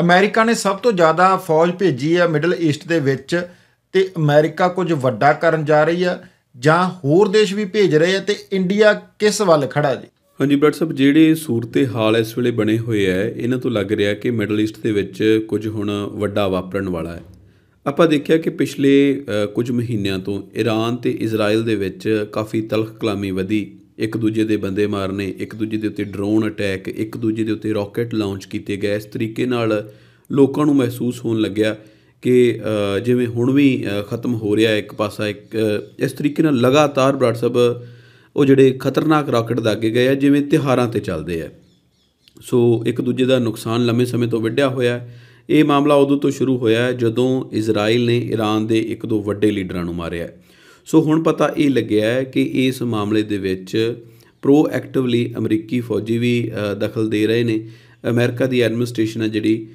America ਨੇ ਸਭ ਤੋਂ ਜ਼ਿਆਦਾ ਫੌਜ ਭੇਜੀ ਆ ਮਿਡਲ ਈਸਟ ਦੇ ਵਿੱਚ ਤੇ ਅਮਰੀਕਾ ਕੁਝ ਵੱਡਾ ਕਰਨ ਜਾ ਰਹੀ ਆ ਜਾਂ ਹੋਰ ਦੇਸ਼ ਵੀ ਭੇਜ ਰਹੇ ਆ ਤੇ ਇੰਡੀਆ ਕਿਸ ਵੱਲ ਖੜਾ ਜੀ ਹਾਂਜੀ ਬ੍ਰੈਡ ਸਾਹਿਬ ਜਿਹੜੇ ਸੂਰਤੇ ਹਾਲ ਇਸ ਵੇਲੇ ਬਣੇ ਹੋਏ ਆ ਇਹਨਾਂ ਤੋਂ ਲੱਗ ਰਿਹਾ ਕਿ ਮਿਡਲ ਈਸਟ ਦੇ ਵਿੱਚ ਕੁਝ ਹੁਣ ਵੱਡਾ ਵਾਪਰਨ ਵਾਲਾ ਹੈ ਆਪਾਂ ਦੇਖਿਆ ਕਿ ਪਿਛਲੇ ਕੁਝ ਮਹੀਨਿਆਂ ਤੋਂ ਈਰਾਨ ਤੇ ਇਜ਼ਰਾਈਲ ਦੇ ਵਿੱਚ ਕਾਫੀ ਤਲਖ ਕਲਾਮੀ ਵਧੀ ਇੱਕ ਦੂਜੇ ਦੇ ਬੰਦੇ ਮਾਰਨੇ ਇੱਕ ਦੂਜੇ ਦੇ ਉੱਤੇ ਡਰੋਨ ਅਟੈਕ ਇੱਕ ਦੂਜੇ ਦੇ ਉੱਤੇ ਰਾਕਟ ਲਾਂਚ ਕੀਤੇ ਗਏ ਇਸ ਤਰੀਕੇ ਨਾਲ ਲੋਕਾਂ ਨੂੰ ਮਹਿਸੂਸ ਹੋਣ ਲੱਗਿਆ ਕਿ ਜਿਵੇਂ ਹੁਣ ਵੀ ਖਤਮ ਹੋ ਰਿਹਾ ਇੱਕ ਪਾਸਾ ਇੱਕ ਇਸ ਤਰੀਕੇ ਨਾਲ ਲਗਾਤਾਰ ਬ੍ਰਾਡਸਬ ਉਹ ਜਿਹੜੇ ਖਤਰਨਾਕ ਰਾਕਟ ਦਾਗੇ ਗਏ ਆ ਜਿਵੇਂ ਤਿਹਾਰਾਂ ਤੇ ਚੱਲਦੇ ਆ ਸੋ ਇੱਕ ਦੂਜੇ ਦਾ ਨੁਕਸਾਨ ਲੰਮੇ ਸਮੇਂ ਤੋਂ ਵੱਡਿਆ ਹੋਇਆ ਹੈ ਇਹ ਮਾਮਲਾ ਉਦੋਂ ਤੋਂ ਸ਼ੁਰੂ ਹੋਇਆ ਜਦੋਂ ਇਜ਼ਰਾਈਲ ਨੇ ਈਰਾਨ ਦੇ ਇੱਕ ਦੋ ਵੱਡੇ ਲੀਡਰਾਂ ਨੂੰ ਮਾਰਿਆ ਸੋ ਹੁਣ ਪਤਾ ਇਹ ਲੱਗਿਆ ਹੈ ਕਿ ਇਸ ਮਾਮਲੇ ਦੇ ਵਿੱਚ ਪ੍ਰੋਐਕਟਿਵਲੀ ਅਮਰੀਕੀ ਫੌਜੀ ਵੀ ਦਖਲ ਦੇ ਰਹੇ ਨੇ ਅਮਰੀਕਾ ਦੀ ਐਡਮਿਨਿਸਟ੍ਰੇਸ਼ਨ ਹੈ ਜਿਹੜੀ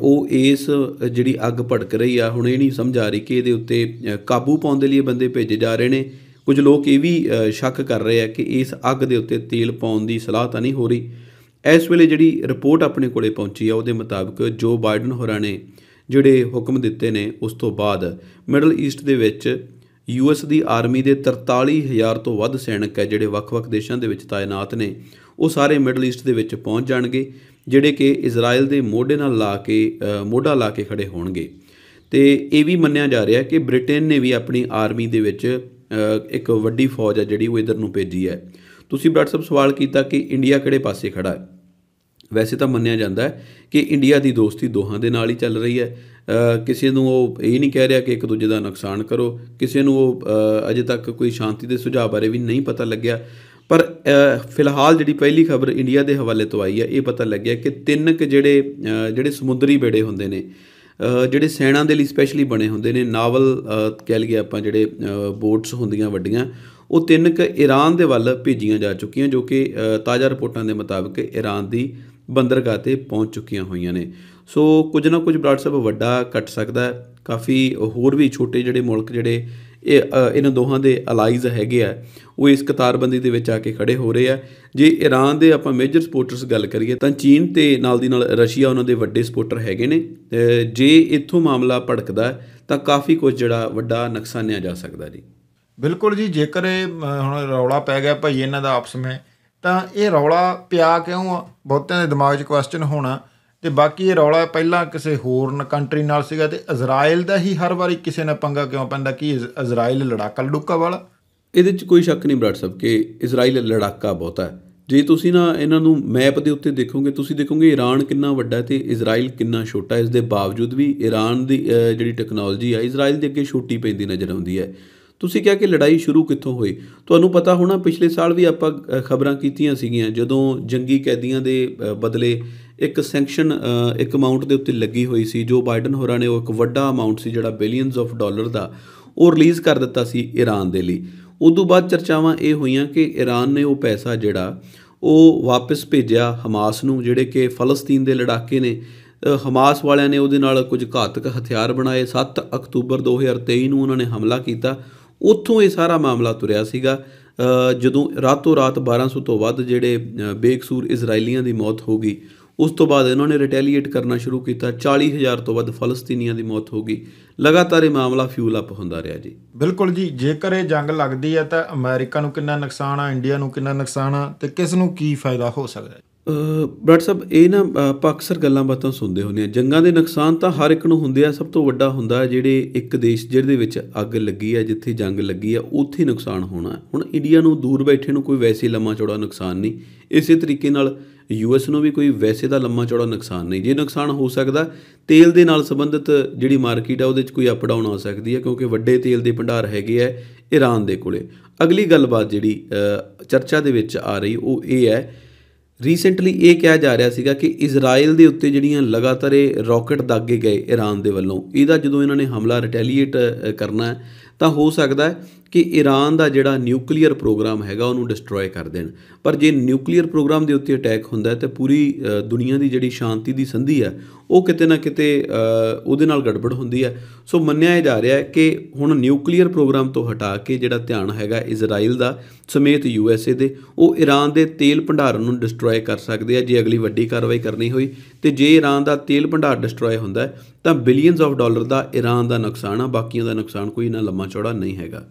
ਉਹ ਇਸ ਜਿਹੜੀ ਅੱਗ ਭੜਕ ਰਹੀ ਆ ਹੁਣ ਇਹ ਨਹੀਂ ਸਮਝ ਆ ਰਹੀ ਕਿ ਇਹਦੇ ਉੱਤੇ ਕਾਬੂ ਪਾਉਣ ਦੇ ਲਈ ਬੰਦੇ ਭੇਜੇ ਜਾ ਰਹੇ ਨੇ ਕੁਝ ਲੋਕ ਇਹ ਵੀ ਸ਼ੱਕ ਕਰ ਰਹੇ ਆ ਕਿ ਇਸ ਅੱਗ ਦੇ ਉੱਤੇ ਤੇਲ ਪਾਉਣ ਦੀ ਸਲਾਹ ਤਾਂ ਨਹੀਂ ਹੋ ਰਹੀ ਇਸ ਵੇਲੇ ਜਿਹੜੀ ਰਿਪੋਰਟ ਆਪਣੇ ਕੋਲੇ ਪਹੁੰਚੀ ਆ ਉਹਦੇ ਮੁਤਾਬਕ ਜੋ ਬਾਈਡਨ ਹੋਰਾਂ ਨੇ ਜਿਹੜੇ ਹੁਕਮ ਦਿੱਤੇ ਨੇ ਉਸ ਤੋਂ ਬਾਅਦ ਮਿਡਲ ਈਸਟ ਦੇ ਵਿੱਚ ਯੂਐਸ ਦੀ ਆਰਮੀ ਦੇ 43000 ਤੋਂ ਵੱਧ ਸੈਨਿਕ ਹੈ ਜਿਹੜੇ ਵੱਖ-ਵੱਖ ਦੇਸ਼ਾਂ ਦੇ ਵਿੱਚ ਤਾਇਨਾਤ ਨੇ ਉਹ ਸਾਰੇ ਮਿਡਲ ਈਸਟ ਦੇ ਵਿੱਚ ਪਹੁੰਚ ਜਾਣਗੇ ਜਿਹੜੇ ਕਿ ਇਜ਼ਰਾਈਲ ਦੇ ਮੋਢੇ ਨਾਲ ਲਾ ਕੇ ਮੋਢਾ ਲਾ ਕੇ ਖੜੇ ਹੋਣਗੇ ਤੇ ਇਹ ਵੀ ਮੰਨਿਆ ਜਾ ਰਿਹਾ ਕਿ ਬ੍ਰਿਟੇਨ ਨੇ ਵੀ ਆਪਣੀ ਆਰਮੀ ਦੇ ਵਿੱਚ ਇੱਕ ਵੱਡੀ ਫੌਜ ਹੈ ਜਿਹੜੀ ਉਹ ਇਧਰ ਨੂੰ ਭੇਜੀ ਹੈ ਤੁਸੀਂ ਵਟਸਐਪ ਸਵਾਲ ਕੀਤਾ ਕਿ ਇੰਡੀਆ ਕਿਹੜੇ ਪਾਸੇ ਖੜਾ ਹੈ ਵੈਸੇ ਤਾਂ ਮੰਨਿਆ ਜਾਂਦਾ ਹੈ ਕਿ ਇੰਡੀਆ ਦੀ ਦੋਸਤੀ ਦੋਹਾਂ ਦੇ ਨਾਲ ਹੀ ਚੱਲ ਰਹੀ ਹੈ ਕਿਸੇ ਨੂੰ ਉਹ ਇਹ ਨਹੀਂ ਕਹਿ ਰਿਹਾ ਕਿ ਇੱਕ ਦੂਜੇ ਦਾ ਨੁਕਸਾਨ ਕਰੋ ਕਿਸੇ ਨੂੰ ਉਹ ਅਜੇ ਤੱਕ ਕੋਈ ਸ਼ਾਂਤੀ ਦੇ ਸੁਝਾਅ ਬਾਰੇ ਵੀ ਨਹੀਂ ਪਤਾ ਲੱਗਿਆ ਪਰ ਫਿਲਹਾਲ ਜਿਹੜੀ ਪਹਿਲੀ ਖਬਰ ਇੰਡੀਆ ਦੇ ਹਵਾਲੇ ਤੋਂ ਆਈ ਹੈ ਇਹ ਪਤਾ ਲੱਗਿਆ ਕਿ ਤਿੰਨ ਕ ਜਿਹੜੇ ਜਿਹੜੇ ਸਮੁੰਦਰੀ ਬੇੜੇ ਹੁੰਦੇ ਨੇ ਜਿਹੜੇ ਸੈਨਾ ਦੇ ਲਈ ਸਪੈਸ਼ਲੀ ਬਣੇ ਹੁੰਦੇ ਨੇ ਨਾਵਲ ਕਹਿ ਲਈਏ ਆਪਾਂ ਜਿਹੜੇ ਬੋਟਸ ਹੁੰਦੀਆਂ ਵੱਡੀਆਂ ਉਹ ਤਿੰਨ ਕ ਈਰਾਨ ਦੇ ਵੱਲ ਭੇਜੀਆਂ ਜਾ ਚੁੱਕੀਆਂ ਜੋ ਕਿ ਤਾਜ਼ਾ ਰਿਪੋਰਟਾਂ ਦੇ ਮੁਤਾਬਕ ਈਰਾਨ ਦੀ ਬੰਦਰਗਾਹ ਤੇ ਪਹੁੰਚ ਚੁੱਕੀਆਂ ਹੋਈਆਂ ਨੇ ਸੋ ਕੁਝ ਨਾ ਕੁਝ ਬਰਾੜ ਸਾਹਿਬ ਵੱਡਾ ਕੱਟ ਸਕਦਾ ਹੈ ਕਾਫੀ ਹੋਰ ਵੀ ਛੋਟੇ ਜਿਹੜੇ ਮੁਲਕ ਜਿਹੜੇ ਇਹ ਇਹਨਾਂ ਦੋਹਾਂ ਦੇ ਅਲਾਈਜ਼ ਹੈਗੇ ਆ ਉਹ ਇਸ ਕਤਾਰਬੰਦੀ ਦੇ ਵਿੱਚ ਆ ਕੇ ਖੜੇ ਹੋ ਰਹੇ ਆ ਜੇ ਈਰਾਨ ਦੇ ਆਪਾਂ ਮੇਜਰ ਸਪੋਰਟਰਸ ਗੱਲ ਕਰੀਏ ਤਾਂ ਚੀਨ ਤੇ ਨਾਲ ਦੀ ਨਾਲ ਰਸ਼ੀਆ ਉਹਨਾਂ ਦੇ ਵੱਡੇ ਸਪੋਰਟਰ ਹੈਗੇ ਨੇ ਜੇ ਇੱਥੋਂ ਮਾਮਲਾ ਭੜਕਦਾ ਤਾਂ ਕਾਫੀ ਕੁਝ ਜਿਹੜਾ ਵੱਡਾ ਨੁਕਸਾਨਿਆ ਜਾ ਸਕਦਾ ਜੀ ਬਿਲਕੁਲ ਜੀ ਜੇਕਰ ਇਹ ਹੁਣ ਰੌਲਾ ਪੈ ਗਿਆ ਭਾਈ ਇਹਨਾਂ ਦਾ ਆਪਸ ਵਿੱਚ ਤਾਂ ਇਹ ਰੌਲਾ ਪਿਆ ਕਿਉਂ ਬਹੁਤਿਆਂ ਦੇ ਦਿਮਾਗ 'ਚ ਕੁਐਸਚਨ ਹੋਣਾ ਤੇ ਬਾਕੀ ਇਹ ਰੌਲਾ ਪਹਿਲਾਂ ਕਿਸੇ ਹੋਰ ਕੰਟਰੀ ਨਾਲ ਸੀਗਾ ਤੇ ਇਜ਼ਰਾਈਲ ਦਾ ਹੀ ਹਰ ਵਾਰੀ ਕਿਸੇ ਨਾ ਪੰਗਾ ਕਿਉਂ ਪੈਂਦਾ ਕਿ ਇਜ਼ਰਾਈਲ ਲੜਾਕਾ ਲੜੂਕਾ ਵਾਲਾ ਇਹਦੇ 'ਚ ਕੋਈ ਸ਼ੱਕ ਨਹੀਂ ਬਰਾੜ ਸਾਹਿਬ ਕਿ ਇਜ਼ਰਾਈਲ ਲੜਾਕਾ ਬਹੁਤਾ ਹੈ ਜੇ ਤੁਸੀਂ ਨਾ ਇਹਨਾਂ ਨੂੰ ਮੈਪ ਦੇ ਉੱਤੇ ਦੇਖੋਗੇ ਤੁਸੀਂ ਦੇਖੋਗੇ ਈਰਾਨ ਕਿੰਨਾ ਵੱਡਾ ਤੇ ਇਜ਼ਰਾਈਲ ਕਿੰਨਾ ਛੋਟਾ ਇਸ ਦੇ ਬਾਵਜੂਦ ਵੀ ਈਰਾਨ ਦੀ ਜਿਹੜੀ ਟੈਕਨੋਲੋਜੀ ਆ ਇਜ਼ਰਾਈਲ ਦੇ ਅੱਗੇ ਛੋਟੀ ਪੈਂਦੀ ਨਜ਼ਰ ਆਉਂਦੀ ਹੈ ਤੁਸੀਂ ਕਿਹਾ ਕਿ ਲੜਾਈ ਸ਼ੁਰੂ ਕਿੱਥੋਂ ਹੋਈ ਤੁਹਾਨੂੰ ਪਤਾ ਹੋਣਾ ਪਿਛਲੇ ਸਾਲ ਵੀ ਆਪਾਂ ਖਬਰਾਂ ਕੀਤੀਆਂ ਸੀਗੀਆਂ ਜਦੋਂ ਜੰਗੀ ਕੈਦੀਆਂ ਦੇ ਬਦਲੇ ਇੱਕ ਸੈਂਕਸ਼ਨ ਇੱਕ ਅਮਾਉਂਟ ਦੇ ਉੱਤੇ ਲੱਗੀ ਹੋਈ ਸੀ ਜੋ ਬਾਈਡਨ ਹੋਰਾਂ ਨੇ ਉਹ ਇੱਕ ਵੱਡਾ ਅਮਾਉਂਟ ਸੀ ਜਿਹੜਾ ਬਿਲੀਅਨਸ ਆਫ ਡਾਲਰ ਦਾ ਉਹ ਰਿਲੀਜ਼ ਕਰ ਦਿੱਤਾ ਸੀ ਈਰਾਨ ਦੇ ਲਈ ਉਸ ਤੋਂ ਬਾਅਦ ਚਰਚਾਵਾਂ ਇਹ ਹੋਈਆਂ ਕਿ ਈਰਾਨ ਨੇ ਉਹ ਪੈਸਾ ਜਿਹੜਾ ਉਹ ਵਾਪਸ ਭੇਜਿਆ ਹਮਾਸ ਨੂੰ ਜਿਹੜੇ ਕਿ ਫਲਸਤੀਨ ਦੇ ਲੜਾਕੇ ਨੇ ਹਮਾਸ ਵਾਲਿਆਂ ਨੇ ਉਹਦੇ ਨਾਲ ਕੁਝ ਘਾਤਕ ਹਥਿਆਰ ਬਣਾਏ 7 ਅਕਤੂਬਰ 2023 ਨੂੰ ਉਹਨਾਂ ਨੇ ਹਮਲਾ ਕੀਤਾ ਉੱਥੋਂ ਇਹ ਸਾਰਾ ਮਾਮਲਾ ਤੁਰਿਆ ਸੀਗਾ ਜਦੋਂ ਰਾਤੋਂ ਰਾਤ 1200 ਤੋਂ ਵੱਧ ਜਿਹੜੇ ਬੇਕਸੂਰ ਇਜ਼ਰਾਈਲੀਆਂ ਦੀ ਮੌਤ ਹੋ ਗਈ ਉਸ ਤੋਂ ਬਾਅਦ ਇਹਨਾਂ ਨੇ ਰਿਟੈਲੀਏਟ ਕਰਨਾ ਸ਼ੁਰੂ ਕੀਤਾ 40000 ਤੋਂ ਵੱਧ ਫਲਸਤੀਨੀਆਂ ਦੀ ਮੌਤ ਹੋ ਗਈ ਲਗਾਤਾਰ ਇਹ ਮਾਮਲਾ ਫਿਊਲ ਅਪ ਹੁੰਦਾ ਰਿਹਾ ਜੀ ਬਿਲਕੁਲ ਜੀ ਜੇਕਰ ਇਹ ਜੰਗ ਲੱਗਦੀ ਹੈ ਤਾਂ ਅਮਰੀਕਾ ਨੂੰ ਕਿੰਨਾ ਨੁਕਸਾਨ ਆ ਇੰਡੀਆ ਨੂੰ ਕਿੰਨਾ ਨੁਕਸਾਨ ਆ ਤੇ ਕਿਸ ਨੂੰ ਕੀ ਫਾਇਦਾ ਹੋ ਸਕਦਾ ਹੈ ਬ੍ਰਾਟ ਸਾਹਿਬ ਇਹ ਨਾ ਆਪਾਂ ਅਕਸਰ ਗੱਲਾਂ ਬਾਤਾਂ ਸੁਣਦੇ ਹੁੰਦੇ ਆ ਜੰਗਾਂ ਦੇ ਨੁਕਸਾਨ ਤਾਂ ਹਰ ਇੱਕ ਨੂੰ ਹੁੰਦੇ ਆ ਸਭ ਤੋਂ ਵੱਡਾ ਹੁੰਦਾ ਜਿਹੜੇ ਇੱਕ ਦੇਸ਼ ਜਿਹਦੇ ਵਿੱਚ ਅੱਗ ਲੱਗੀ ਆ ਜਿੱਥੇ ਜੰਗ ਲੱਗੀ ਆ ਉੱਥੇ ਨੁਕਸਾਨ ਹੋਣਾ ਹੁਣ ਇੰਡੀਆ ਨੂੰ ਦੂਰ ਬੈਠੇ ਨੂੰ ਕੋਈ ਵੈਸੇ ਲੰਮਾ ਚੌੜਾ ਨੁਕਸਾਨ ਨਹੀਂ ਇਸੇ ਤਰੀਕੇ ਨਾਲ ਯੂਐਸ ਨੂੰ ਵੀ ਕੋਈ ਵੈਸੇ ਦਾ ਲੰਮਾ ਚੌੜਾ ਨੁਕਸਾਨ ਨਹੀਂ ਜੇ ਨੁਕਸਾਨ ਹੋ ਸਕਦਾ ਤੇਲ ਦੇ ਨਾਲ ਸੰਬੰਧਿਤ ਜਿਹੜੀ ਮਾਰਕੀਟ ਆ ਉਹਦੇ 'ਚ ਕੋਈ ਅਪ ਡਾਊਨ ਆ ਸਕਦੀ ਹੈ ਕਿਉਂਕਿ ਵੱਡੇ ਤੇਲ ਦੇ ਭੰਡਾਰ ਹੈਗੇ ਆ ਈਰਾਨ ਦੇ ਕੋਲੇ ਅਗਲੀ ਗੱਲਬਾਤ ਜਿਹੜੀ ਚਰਚਾ ਦੇ ਵਿੱਚ ਆ ਰਹੀ ਉਹ ਇਹ ਹੈ ਰੀਸੈਂਟਲੀ ਇਹ ਕਿਹਾ ਜਾ ਰਿਹਾ ਸੀਗਾ ਕਿ ਇਜ਼ਰਾਈਲ ਦੇ ਉੱਤੇ ਜਿਹੜੀਆਂ ਲਗਾਤਾਰ ਇਹ ਰਾਕਟ ਦਾਗੇ ਗਏ ਈਰਾਨ ਦੇ ਵੱਲੋਂ ਇਹਦਾ ਜਦੋਂ ਇਹਨਾਂ ਨੇ ਹਮਲਾ ਰਿਟੈਲੀਏਟ ਕਰਨਾ ਤਾਂ ਹੋ ਸਕਦਾ ਹੈ ਕਿ ਈਰਾਨ ਦਾ ਜਿਹੜਾ ਨਿਊਕਲੀਅਰ ਪ੍ਰੋਗਰਾਮ ਹੈਗਾ ਉਹਨੂੰ ਡਿਸਟਰੋਏ ਕਰ ਦੇਣ ਪਰ ਜੇ ਨਿਊਕਲੀਅਰ ਪ੍ਰੋਗਰਾਮ ਦੇ ਉੱਤੇ ਅਟੈਕ ਹੁੰਦਾ ਤਾਂ ਪੂਰੀ ਦੁਨੀਆ ਦੀ ਜਿਹੜੀ ਸ਼ਾਂਤੀ ਦੀ ਸੰਧੀ ਹੈ ਉਹ ਕਿਤੇ ਨਾ ਕਿਤੇ ਉਹਦੇ ਨਾਲ ਗੜਬੜ ਹੁੰਦੀ ਹੈ ਸੋ ਮੰਨਿਆ ਜਾ ਰਿਹਾ ਹੈ ਕਿ ਹੁਣ ਨਿਊਕਲੀਅਰ ਪ੍ਰੋਗਰਾਮ ਤੋਂ ਹਟਾ ਕੇ ਜਿਹੜਾ ਧਿਆਨ ਹੈਗਾ ਇਜ਼ਰਾਈਲ ਦਾ ਸਮੇਤ ਯੂਐਸਏ ਦੇ ਉਹ ਈਰਾਨ ਦੇ ਤੇਲ ਭੰਡਾਰ ਨੂੰ ਡਿਸਟਰੋਏ ਕਰ ਸਕਦੇ ਆ ਜੇ ਅਗਲੀ ਵੱਡੀ ਕਾਰਵਾਈ ਕਰਨੀ ਹੋਈ ਤੇ ਜੇ ਈਰਾਨ ਦਾ ਤੇਲ ਭੰਡਾਰ ਡਿਸਟਰੋਏ ਹੁੰਦਾ ਤਾਂ ਬਿਲੀਅਨਸ ਆਫ ਡਾਲਰ ਦਾ ਈਰਾਨ ਦਾ ਨੁਕਸਾਨ ਆ ਬਾਕੀਆਂ ਦਾ ਨੁਕਸਾਨ ਕੋਈ ਨਾ ਲੰਮਾ ਚੌੜਾ ਨਹੀਂ ਹੈਗਾ